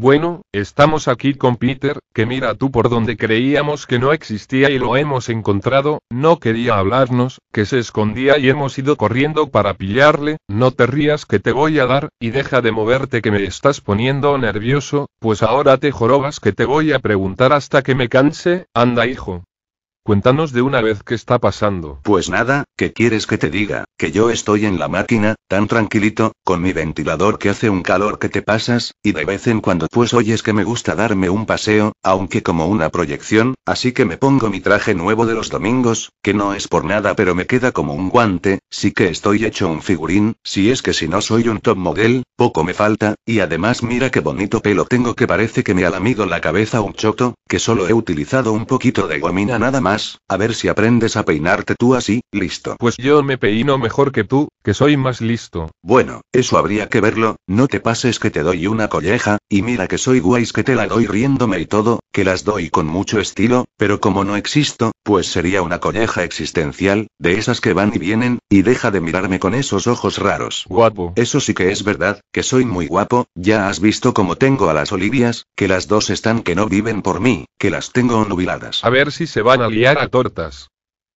Bueno, estamos aquí con Peter, que mira tú por donde creíamos que no existía y lo hemos encontrado, no quería hablarnos, que se escondía y hemos ido corriendo para pillarle, no te rías que te voy a dar, y deja de moverte que me estás poniendo nervioso, pues ahora te jorobas que te voy a preguntar hasta que me canse, anda hijo, Cuéntanos de una vez qué está pasando. Pues nada, ¿qué quieres que te diga? Que yo estoy en la máquina, tan tranquilito, con mi ventilador que hace un calor que te pasas, y de vez en cuando pues oyes que me gusta darme un paseo, aunque como una proyección, así que me pongo mi traje nuevo de los domingos, que no es por nada pero me queda como un guante, sí que estoy hecho un figurín, si es que si no soy un top model, poco me falta, y además mira qué bonito pelo tengo que parece que me lamido la cabeza un choto, que solo he utilizado un poquito de gomina nada más, a ver si aprendes a peinarte tú así, listo. Pues yo me peino mejor que tú, que soy más listo. Bueno, eso habría que verlo, no te pases que te doy una colleja, y mira que soy guays que te la doy riéndome y todo, que las doy con mucho estilo, pero como no existo, pues sería una colleja existencial, de esas que van y vienen, y deja de mirarme con esos ojos raros. Guapo. Eso sí que es verdad, que soy muy guapo, ya has visto cómo tengo a las Olivias, que las dos están que no viven por mí, que las tengo nubiladas. A ver si se van a liar a tortas.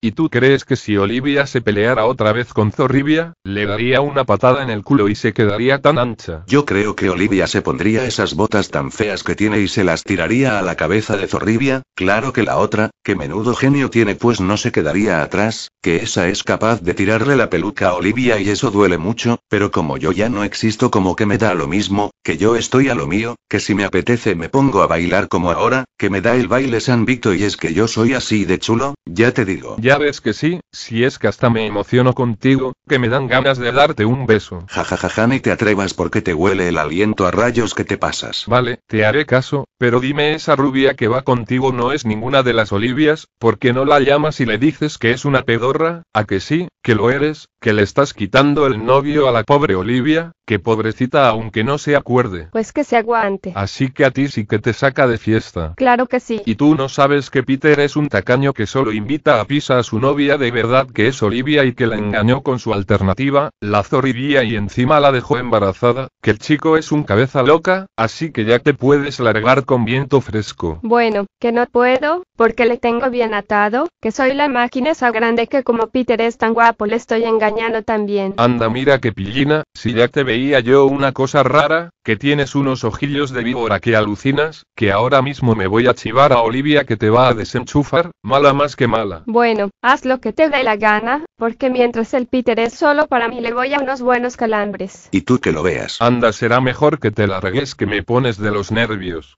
¿Y tú crees que si Olivia se peleara otra vez con Zorribia, le daría una patada en el culo y se quedaría tan ancha? Yo creo que Olivia se pondría esas botas tan feas que tiene y se las tiraría a la cabeza de Zorribia, claro que la otra, que menudo genio tiene pues no se quedaría atrás, que esa es capaz de tirarle la peluca a Olivia y eso duele mucho, pero como yo ya no existo como que me da lo mismo, que yo estoy a lo mío, que si me apetece me pongo a bailar como ahora, que me da el baile San Víctor y es que yo soy así de chulo, ya te digo. Ya ves que sí, si es que hasta me emociono contigo, que me dan ganas de darte un beso. Jajajaja, ni te atrevas porque te huele el aliento a rayos que te pasas. Vale, te haré caso, pero dime esa rubia que va contigo no es ninguna de las Olivias, porque no la llamas y le dices que es una pedorra? ¿A que sí, que lo eres, que le estás quitando el novio a la pobre Olivia? Que pobrecita aunque no se acuerde. Pues que se aguante. Así que a ti sí que te saca de fiesta. Claro que sí. Y tú no sabes que Peter es un tacaño que solo invita a pisas su novia de verdad que es Olivia y que la engañó con su alternativa, la zorribía y encima la dejó embarazada, que el chico es un cabeza loca, así que ya te puedes largar con viento fresco. Bueno, que no puedo, porque le tengo bien atado, que soy la máquina esa grande que como Peter es tan guapo le estoy engañando también. Anda mira que pillina, si ya te veía yo una cosa rara, que tienes unos ojillos de víbora que alucinas, que ahora mismo me voy a chivar a Olivia que te va a desenchufar, mala más que mala. Bueno, haz lo que te dé la gana, porque mientras el Peter es solo para mí le voy a unos buenos calambres. Y tú que lo veas. Anda, será mejor que te largues que me pones de los nervios.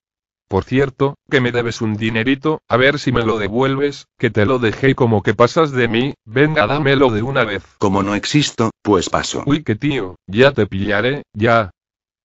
Por cierto, que me debes un dinerito, a ver si me lo devuelves, que te lo dejé como que pasas de mí, venga dámelo de una vez. Como no existo, pues paso. Uy, que tío, ya te pillaré, ya,